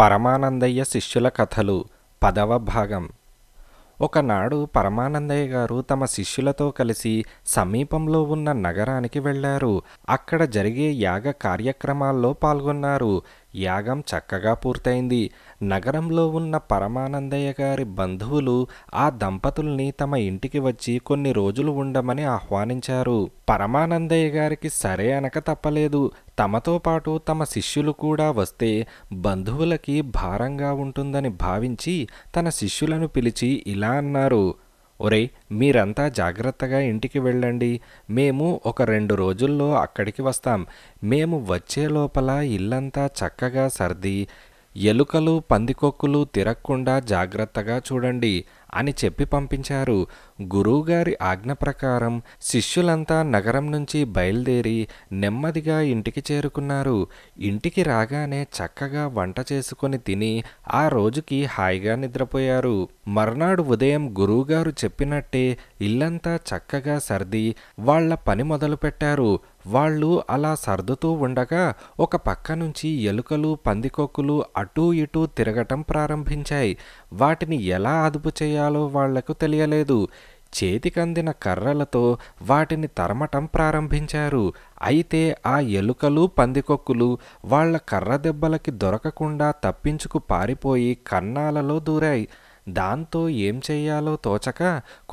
పరమానందయ్య శిష్యుల కథలు పదవ భాగం ఒకనాడు పరమానందయ్య గారు తమ శిష్యులతో కలిసి సమీపంలో ఉన్న నగరానికి వెళ్లారు అక్కడ జరిగే యాగ కార్యక్రమాల్లో పాల్గొన్నారు యాగం చక్కగా పూర్తయింది నగరంలో ఉన్న పరమానందయ్య గారి బంధువులు ఆ దంపతుల్ని తమ ఇంటికి వచ్చి కొన్ని రోజులు ఉండమని ఆహ్వానించారు పరమానందయ్య గారికి సరే అనక తప్పలేదు తమతో పాటు తమ శిష్యులు కూడా వస్తే బంధువులకి భారంగా ఉంటుందని భావించి తన శిష్యులను పిలిచి ఇలా అన్నారు ఒరే మీరంతా జాగ్రత్తగా ఇంటికి వెళ్ళండి మేము ఒక రెండు రోజుల్లో అక్కడికి వస్తాం మేము వచ్చే లోపల ఇల్లంతా చక్కగా సర్ది ఎలుకలు పందికొక్కులు తిరగకుండా జాగ్రత్తగా చూడండి అని చెప్పి పంపించారు గురువుగారి ఆజ్ఞ ప్రకారం శిష్యులంతా నగరం నుంచి బయలుదేరి నెమ్మదిగా ఇంటికి చేరుకున్నారు ఇంటికి రాగానే చక్కగా వంట చేసుకొని తిని ఆ రోజుకి హాయిగా నిద్రపోయారు మర్నాడు ఉదయం గురువుగారు చెప్పినట్టే ఇల్లంతా చక్కగా సర్ది వాళ్ల పని మొదలుపెట్టారు వాళ్ళు అలా సర్దుతూ ఉండగా ఒక పక్క నుంచి ఎలుకలు పందికొక్కులు అటూ ఇటూ తిరగటం ప్రారంభించాయి వాటిని ఎలా అదుపు చేయాలి చేయాలో వాళ్లకు తెలియలేదు చేతికందిన కర్రలతో వాటిని తరమటం ప్రారంభించారు అయితే ఆ ఎలుకలు పందికొక్కులు వాళ్ల కర్ర దెబ్బలకి దొరకకుండా తప్పించుకు పారిపోయి కన్నాలలో దూరాయి దాంతో ఏం చేయాలో తోచక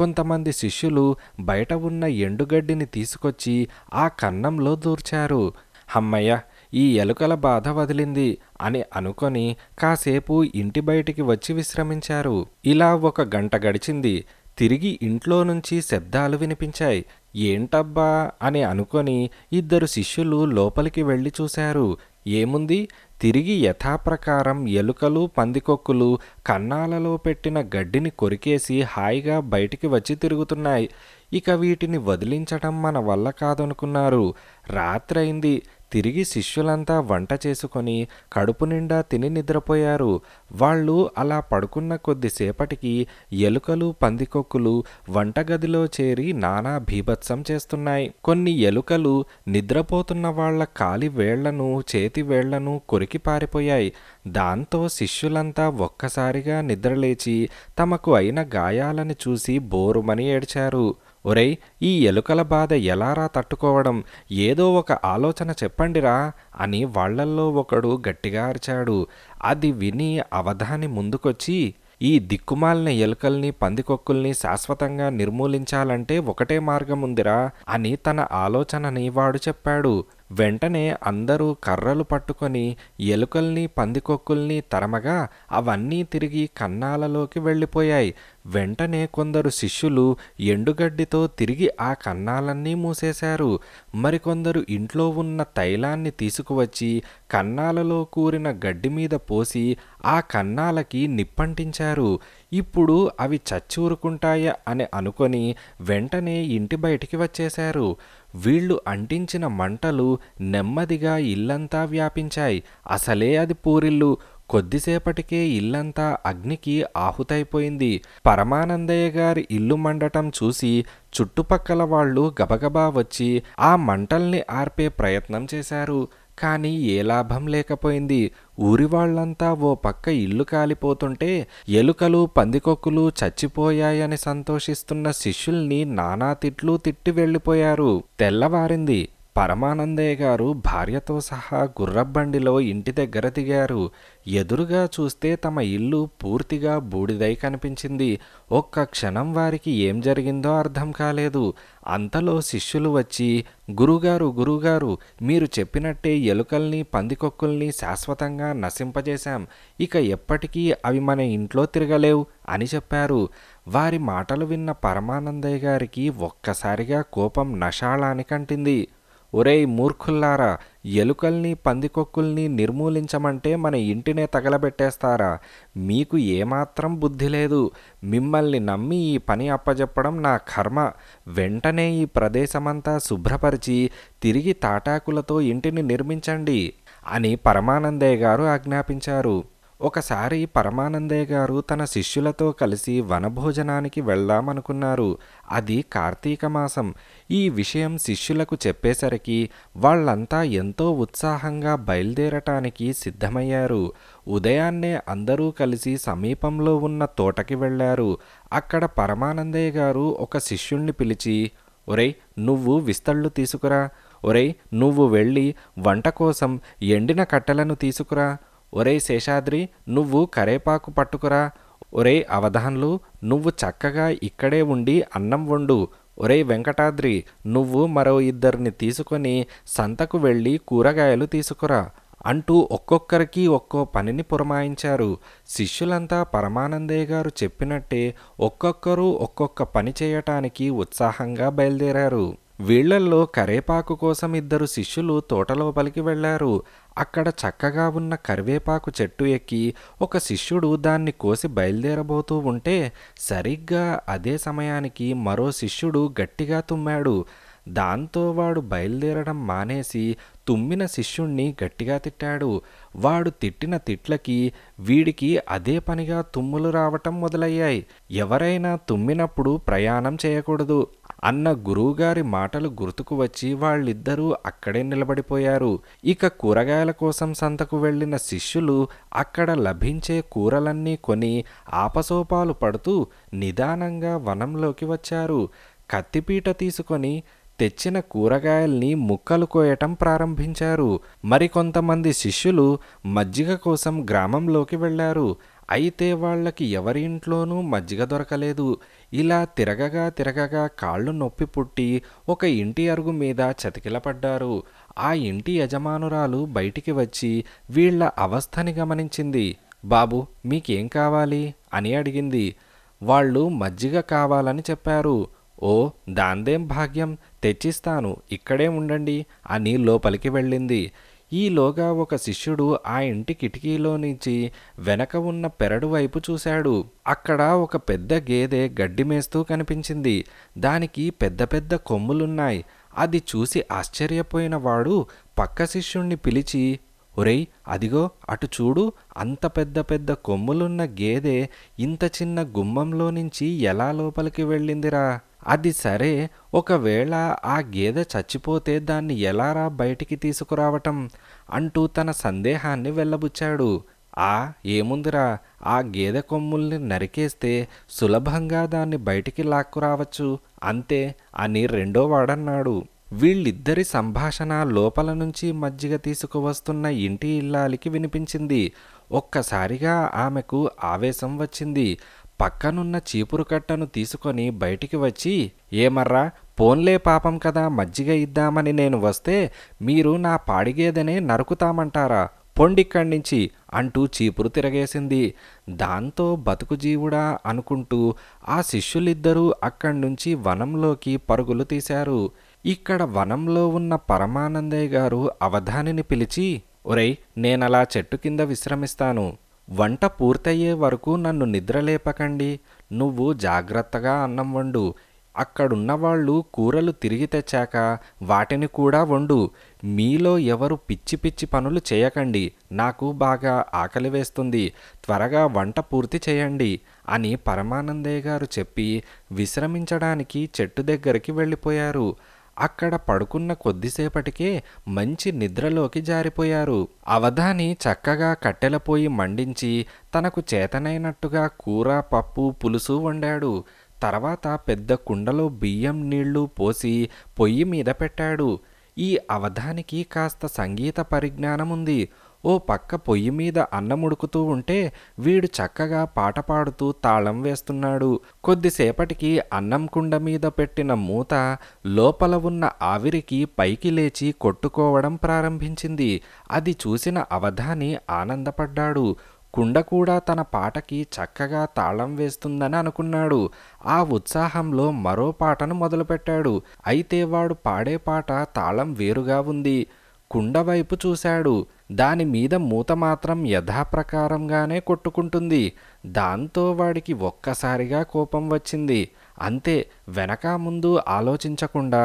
కొంతమంది శిష్యులు బయట ఉన్న ఎండుగడ్డిని తీసుకొచ్చి ఆ కన్నంలో దూర్చారు హమ్మయ్య ఈ ఎలుకల బాధ వదిలింది అని అనుకొని కాసేపు ఇంటి బయటికి వచ్చి విశ్రమించారు ఇలా ఒక గంట గడిచింది తిరిగి ఇంట్లో నుంచి శబ్దాలు వినిపించాయి ఏంటబ్బా అని అనుకొని ఇద్దరు శిష్యులు లోపలికి వెళ్ళి చూశారు ఏముంది తిరిగి యథాప్రకారం ఎలుకలు పందికొక్కులు కన్నాలలో పెట్టిన గడ్డిని కొరికేసి హాయిగా బయటికి వచ్చి తిరుగుతున్నాయి ఇక వీటిని వదిలించటం మన వల్ల కాదనుకున్నారు రాత్రైంది తిరిగి శిష్యులంతా వంట చేసుకొని కడుపు నిండా తిని నిద్రపోయారు వాళ్ళు అలా పడుకున్న కొద్దిసేపటికి ఎలుకలు పందికొక్కులు వంటగదిలో చేరి నానా భీభత్సం చేస్తున్నాయి కొన్ని ఎలుకలు నిద్రపోతున్న వాళ్ల కాలి వేళ్లను చేతి వేళ్లను కొరికి పారిపోయాయి దాంతో శిష్యులంతా ఒక్కసారిగా నిద్రలేచి తమకు అయిన గాయాలని చూసి బోరుమని ఏడ్చారు ఒరే ఈ ఎలుకల బాధ ఎలారా తట్టుకోవడం ఏదో ఒక ఆలోచన చెప్పండిరా అని వాళ్లల్లో ఒకడు గట్టిగా అరిచాడు అది విని అవధాని ముందుకొచ్చి ఈ దిక్కుమాలిన ఎలుకల్ని పందికొక్కుల్ని శాశ్వతంగా నిర్మూలించాలంటే ఒకటే మార్గం ఉందిరా అని తన ఆలోచనని వాడు చెప్పాడు వెంటనే అందరూ కర్రలు పట్టుకొని ఎలుకల్ని పందికొక్కుల్ని తరమగా అవన్నీ తిరిగి కన్నాలలోకి వెళ్ళిపోయాయి వెంటనే కొందరు శిష్యులు ఎండుగడ్డితో తిరిగి ఆ కన్నాలన్నీ మూసేశారు మరికొందరు ఇంట్లో ఉన్న తైలాన్ని తీసుకువచ్చి కన్నాలలో కూరిన గడ్డి మీద పోసి ఆ కన్నాలకి నిప్పంటించారు ఇప్పుడు అవి చచ్చూరుకుంటాయా అని అనుకొని వెంటనే ఇంటి బయటికి వచ్చేశారు వీళ్ళు అంటించిన మంటలు నెమ్మదిగా ఇల్లంతా వ్యాపించాయి అసలే అది పూరిల్లు కొద్దిసేపటికే ఇల్లంతా అగ్నికి ఆహుతైపోయింది పరమానందయ్య గారి ఇల్లు మండటం చూసి చుట్టుపక్కల వాళ్ళు గబగబా వచ్చి ఆ మంటల్ని ఆర్పే ప్రయత్నం చేశారు కానీ ఏ లాభం లేకపోయింది ఊరి వాళ్ళంతా ఓ పక్క ఇల్లు కాలిపోతుంటే ఎలుకలు పందికొక్కులు చచ్చిపోయాయని సంతోషిస్తున్న శిష్యుల్ని నానా తిట్లు తిట్టి వెళ్ళిపోయారు తెల్లవారింది పరమానందయ్య గారు భార్యతో సహా గుర్రబండిలో ఇంటి దగ్గర దిగారు ఎదురుగా చూస్తే తమ ఇల్లు పూర్తిగా బూడిదై కనిపించింది ఒక్క క్షణం వారికి ఏం జరిగిందో అర్థం కాలేదు అంతలో శిష్యులు వచ్చి గురుగారు గురుగారు మీరు చెప్పినట్టే ఎలుకల్ని పందికొక్కుల్ని శాశ్వతంగా నశింపజేశాం ఇక ఎప్పటికీ అవి మన ఇంట్లో తిరగలేవు అని చెప్పారు వారి మాటలు విన్న పరమానందయ్య గారికి ఒక్కసారిగా కోపం నషాళానికంటింది ఒరేయ్ మూర్ఖుల్లారా ఎలుకల్ని పందికొక్కుల్ని నిర్మూలించమంటే మన ఇంటినే తగలబెట్టేస్తారా మీకు ఏమాత్రం బుద్ధి లేదు మిమ్మల్ని నమ్మి ఈ పని అప్పజెప్పడం నా కర్మ వెంటనే ఈ ప్రదేశమంతా శుభ్రపరిచి తిరిగి తాటాకులతో ఇంటిని నిర్మించండి అని పరమానందయ్య గారు ఆజ్ఞాపించారు ఒకసారి పరమానందయ్య గారు తన శిష్యులతో కలిసి వనభోజనానికి వెళ్దామనుకున్నారు అది కార్తీక మాసం ఈ విషయం శిష్యులకు చెప్పేసరికి వాళ్ళంతా ఎంతో ఉత్సాహంగా బయలుదేరటానికి సిద్ధమయ్యారు ఉదయాన్నే అందరూ కలిసి సమీపంలో ఉన్న తోటకి వెళ్ళారు అక్కడ పరమానందయ్య గారు ఒక శిష్యుణ్ణి పిలిచి ఒరేయ్ నువ్వు విస్తళ్ళు తీసుకురా ఒరే నువ్వు వెళ్ళి వంట కోసం ఎండిన కట్టెలను తీసుకురా ఒరే శేషాద్రి నువ్వు కరేపాకు పట్టుకురా ఒరే అవధాన్లు నువ్వు చక్కగా ఇక్కడే ఉండి అన్నం వండు ఒరే వెంకటాద్రి నువ్వు మరో ఇద్దరిని తీసుకొని సంతకు వెళ్ళి కూరగాయలు తీసుకురా అంటూ ఒక్కొక్కరికి ఒక్కో పనిని పురమాయించారు శిష్యులంతా పరమానందయ్య గారు చెప్పినట్టే ఒక్కొక్కరు ఒక్కొక్క పని చేయటానికి ఉత్సాహంగా బయలుదేరారు వీళ్లల్లో కరేపాకు కోసం ఇద్దరు శిష్యులు తోటలోపలికి వెళ్లారు అక్కడ చక్కగా ఉన్న కరివేపాకు చెట్టు ఎక్కి ఒక శిష్యుడు దాన్ని కోసి బయలుదేరబోతూ ఉంటే సరిగ్గా అదే సమయానికి మరో శిష్యుడు గట్టిగా తుమ్మాడు దాంతో వాడు బయలుదేరడం మానేసి తుమ్మిన శిష్యుణ్ణి గట్టిగా తిట్టాడు వాడు తిట్టిన తిట్లకి వీడికి అదే పనిగా తుమ్ములు రావటం మొదలయ్యాయి ఎవరైనా తుమ్మినప్పుడు ప్రయాణం చేయకూడదు అన్న గురువుగారి మాటలు గుర్తుకు వచ్చి వాళ్ళిద్దరూ అక్కడే నిలబడిపోయారు ఇక కూరగాయల కోసం సంతకు వెళ్లిన శిష్యులు అక్కడ లభించే కూరలన్నీ కొని ఆపసోపాలు పడుతూ నిదానంగా వనంలోకి వచ్చారు కత్తిపీట తీసుకొని తెచ్చిన కూరగాయల్ని ముక్కలు కోయటం ప్రారంభించారు మరికొంతమంది శిష్యులు మజ్జిగ కోసం గ్రామంలోకి వెళ్లారు అయితే వాళ్ళకి ఎవరి ఇంట్లోనూ మజ్జిగ దొరకలేదు ఇలా తిరగగా తిరగగా కాళ్ళు నొప్పి పుట్టి ఒక ఇంటి అరుగు మీద చతికిలపడ్డారు ఆ ఇంటి యజమానురాలు బయటికి వచ్చి వీళ్ల అవస్థని గమనించింది బాబు మీకేం కావాలి అని అడిగింది వాళ్ళు మజ్జిగ కావాలని చెప్పారు ఓ దాందేం భాగ్యం తెచ్చిస్తాను ఇక్కడే ఉండండి అని లోపలికి వెళ్ళింది ఈలోగా ఒక శిష్యుడు ఆ ఇంటి కిటికీలో నుంచి వెనక ఉన్న పెరడు వైపు చూశాడు అక్కడ ఒక పెద్ద గేదె గడ్డి మేస్తూ కనిపించింది దానికి పెద్ద పెద్ద కొమ్ములున్నాయి అది చూసి ఆశ్చర్యపోయిన వాడు పక్క శిష్యుణ్ణి పిలిచి ఒరేయ్ అదిగో అటు చూడు అంత పెద్ద పెద్ద కొమ్ములున్న గేదె ఇంత చిన్న గుమ్మంలో నుంచి ఎలా లోపలికి వెళ్ళిందిరా అది సరే ఒకవేళ ఆ గేదె చచ్చిపోతే దాన్ని ఎలారా బయటికి తీసుకురావటం అంటూ తన సందేహాన్ని వెళ్ళబుచ్చాడు ఆ ఏముందిరా ఆ గేదె కొమ్ముల్ని నరికేస్తే సులభంగా దాన్ని బయటికి లాక్కురావచ్చు అంతే అని రెండో వాడన్నాడు వీళ్ళిద్దరి సంభాషణ లోపల నుంచి మజ్జిగ తీసుకువస్తున్న ఇంటి ఇల్లాలికి వినిపించింది ఒక్కసారిగా ఆమెకు ఆవేశం వచ్చింది పక్కనున్న చీపురు కట్టను తీసుకొని బయటికి వచ్చి ఏమర్రా పోన్లే పాపం కదా మజ్జిగ ఇద్దామని నేను వస్తే మీరు నా పాడిగేదనే నరుకుతామంటారా పొండిక్కడి నుంచి అంటూ చీపురు తిరగేసింది దాంతో బతుకు జీవుడా అనుకుంటూ ఆ శిష్యులిద్దరూ అక్కడి నుంచి వనంలోకి పరుగులు తీశారు ఇక్కడ వనంలో ఉన్న పరమానందయ్య గారు అవధానిని పిలిచి ఒరై నేనలా చెట్టు కింద విశ్రమిస్తాను వంట పూర్తయ్యే వరకు నన్ను నిద్రలేపకండి నువ్వు జాగ్రత్తగా అన్నం వండు అక్కడున్న వాళ్ళు కూరలు తిరిగి తెచ్చాక వాటిని కూడా వండు మీలో ఎవరు పిచ్చి పిచ్చి పనులు చేయకండి నాకు బాగా ఆకలి వేస్తుంది త్వరగా వంట పూర్తి చేయండి అని పరమానందయ్య గారు చెప్పి విశ్రమించడానికి చెట్టు దగ్గరికి వెళ్ళిపోయారు అక్కడ పడుకున్న కొద్దిసేపటికే మంచి నిద్రలోకి జారిపోయారు అవధాని చక్కగా కట్టెలపోయి మండించి తనకు చేతనైనట్టుగా కూర పప్పు పులుసు వండాడు తర్వాత పెద్ద కుండలో బియ్యం నీళ్లు పోసి పొయ్యి మీద పెట్టాడు ఈ అవధానికి కాస్త సంగీత పరిజ్ఞానం ఉంది ఓ పక్క పొయ్యి మీద అన్నముడుకుతూ ఉంటే వీడు చక్కగా పాట పాడుతూ తాళం వేస్తున్నాడు కొద్దిసేపటికి అన్నం కుండ మీద పెట్టిన మూత లోపల ఉన్న ఆవిరికి పైకి లేచి కొట్టుకోవడం ప్రారంభించింది అది చూసిన అవధాని ఆనందపడ్డాడు కుండ కూడా తన పాటకి చక్కగా తాళం వేస్తుందని అనుకున్నాడు ఆ ఉత్సాహంలో మరో పాటను మొదలుపెట్టాడు అయితే వాడు పాడే పాట తాళం వేరుగా ఉంది కుండ వైపు చూశాడు దాని మీద మూత మాత్రం యథాప్రకారంగానే కొట్టుకుంటుంది దాంతో వాడికి ఒక్కసారిగా కోపం వచ్చింది అంతే వెనక ముందు ఆలోచించకుండా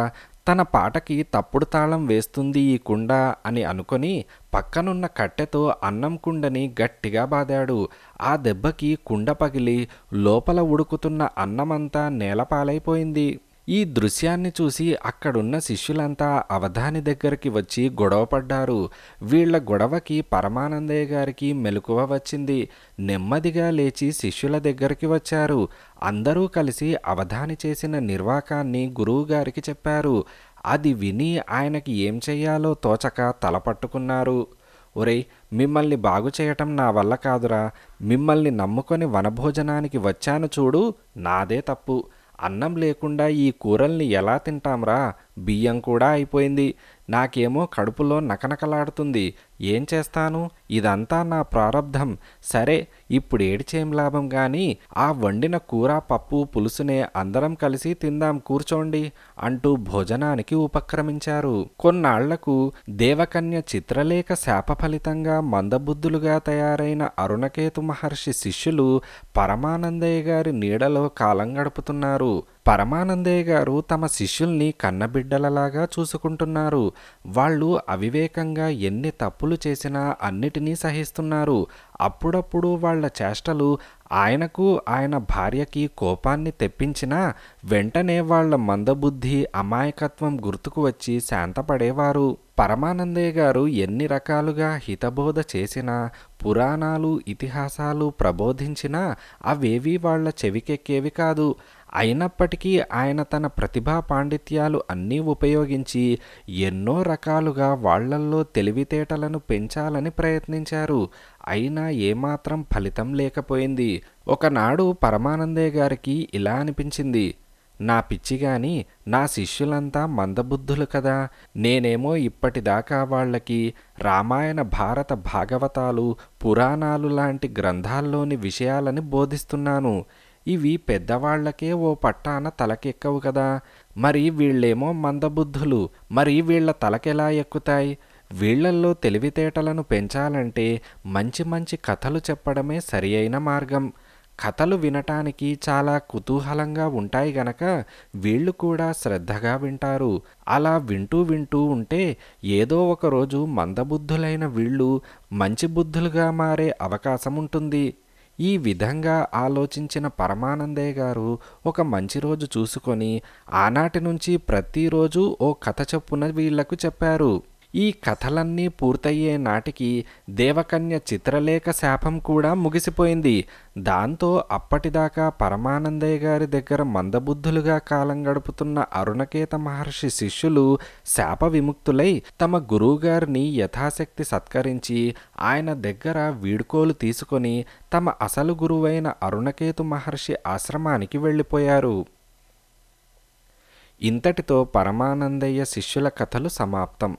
తన పాటకి తప్పుడు తాళం వేస్తుంది ఈ కుండ అని అనుకొని పక్కనున్న కట్టెతో అన్నం కుండని గట్టిగా బాదాడు ఆ దెబ్బకి కుండ పగిలి లోపల ఉడుకుతున్న అన్నమంతా నేలపాలైపోయింది ఈ దృశ్యాన్ని చూసి అక్కడున్న శిష్యులంతా అవధాని దగ్గరికి వచ్చి గొడవపడ్డారు వీళ్ల గొడవకి పరమానందయ్య గారికి మెలకువ వచ్చింది నెమ్మదిగా లేచి శిష్యుల దగ్గరికి వచ్చారు అందరూ కలిసి అవధాని చేసిన నిర్వాకాన్ని గురువుగారికి చెప్పారు అది విని ఆయనకి ఏం చెయ్యాలో తోచక తలపట్టుకున్నారు ఒరే మిమ్మల్ని బాగు చేయటం నా వల్ల కాదురా మిమ్మల్ని నమ్ముకొని వనభోజనానికి వచ్చాను చూడు నాదే తప్పు అన్నం లేకుండా ఈ కూరల్ని ఎలా తింటాంరా బియ్యం కూడా అయిపోయింది నాకేమో కడుపులో నకనకలాడుతుంది ఏం చేస్తాను ఇదంతా నా ప్రారంధం సరే ఇప్పుడు ఏడిచేం లాభం గాని ఆ వండిన కూర పప్పు పులుసునే అందరం కలిసి తిందాం కూర్చోండి అంటూ భోజనానికి ఉపక్రమించారు కొన్నాళ్లకు దేవకన్య చిత్రలేఖ శాప ఫలితంగా మందబుద్ధులుగా తయారైన అరుణకేతు మహర్షి శిష్యులు పరమానందయ్య గారి నీడలో కాలం గడుపుతున్నారు పరమానందయ్య గారు తమ శిష్యుల్ని కన్నబిడ్డలలాగా చూసుకుంటున్నారు వాళ్ళు అవివేకంగా ఎన్ని తప్పులు తప్పులు చేసినా అన్నిటినీ సహిస్తున్నారు అప్పుడప్పుడు వాళ్ల చేష్టలు ఆయనకు ఆయన భార్యకి కోపాన్ని తెప్పించినా వెంటనే వాళ్ల మందబుద్ధి అమాయకత్వం గుర్తుకు వచ్చి శాంతపడేవారు పరమానందయ్య గారు ఎన్ని రకాలుగా హితబోధ చేసినా పురాణాలు ఇతిహాసాలు ప్రబోధించినా అవేవీ వాళ్ల చెవికెక్కేవి కాదు అయినప్పటికీ ఆయన తన ప్రతిభా పాండిత్యాలు అన్నీ ఉపయోగించి ఎన్నో రకాలుగా వాళ్లల్లో తెలివితేటలను పెంచాలని ప్రయత్నించారు అయినా ఏమాత్రం ఫలితం లేకపోయింది ఒకనాడు పరమానందే గారికి ఇలా అనిపించింది నా పిచ్చి నా శిష్యులంతా మందబుద్ధులు కదా నేనేమో ఇప్పటిదాకా వాళ్ళకి రామాయణ భారత భాగవతాలు పురాణాలు లాంటి గ్రంథాల్లోని విషయాలని బోధిస్తున్నాను ఇవి పెద్దవాళ్లకే ఓ పట్టాన తలకెక్కవు కదా మరి వీళ్ళేమో మందబుద్ధులు మరి వీళ్ల తలకెలా ఎక్కుతాయి వీళ్లల్లో తెలివితేటలను పెంచాలంటే మంచి మంచి కథలు చెప్పడమే సరి అయిన మార్గం కథలు వినటానికి చాలా కుతూహలంగా ఉంటాయి గనక వీళ్ళు కూడా శ్రద్ధగా వింటారు అలా వింటూ వింటూ ఉంటే ఏదో ఒకరోజు మందబుద్ధులైన వీళ్ళు మంచి బుద్ధులుగా మారే అవకాశం ఉంటుంది ఈ విధంగా ఆలోచించిన పరమానందయ్య గారు ఒక మంచి రోజు చూసుకొని ఆనాటి నుంచి ప్రతిరోజు ఓ కథ చొప్పున వీళ్లకు చెప్పారు ఈ కథలన్నీ పూర్తయ్యే నాటికి దేవకన్య చిత్రలేఖ శాపం కూడా ముగిసిపోయింది దాంతో అప్పటిదాకా పరమానందయ్య గారి దగ్గర మందబుద్ధులుగా కాలం గడుపుతున్న అరుణకేత మహర్షి శిష్యులు శాప విముక్తులై తమ గురువుగారిని యథాశక్తి సత్కరించి ఆయన దగ్గర వీడ్కోలు తీసుకొని తమ అసలు గురువైన అరుణకేతు మహర్షి ఆశ్రమానికి వెళ్ళిపోయారు ఇంతటితో పరమానందయ్య శిష్యుల కథలు సమాప్తం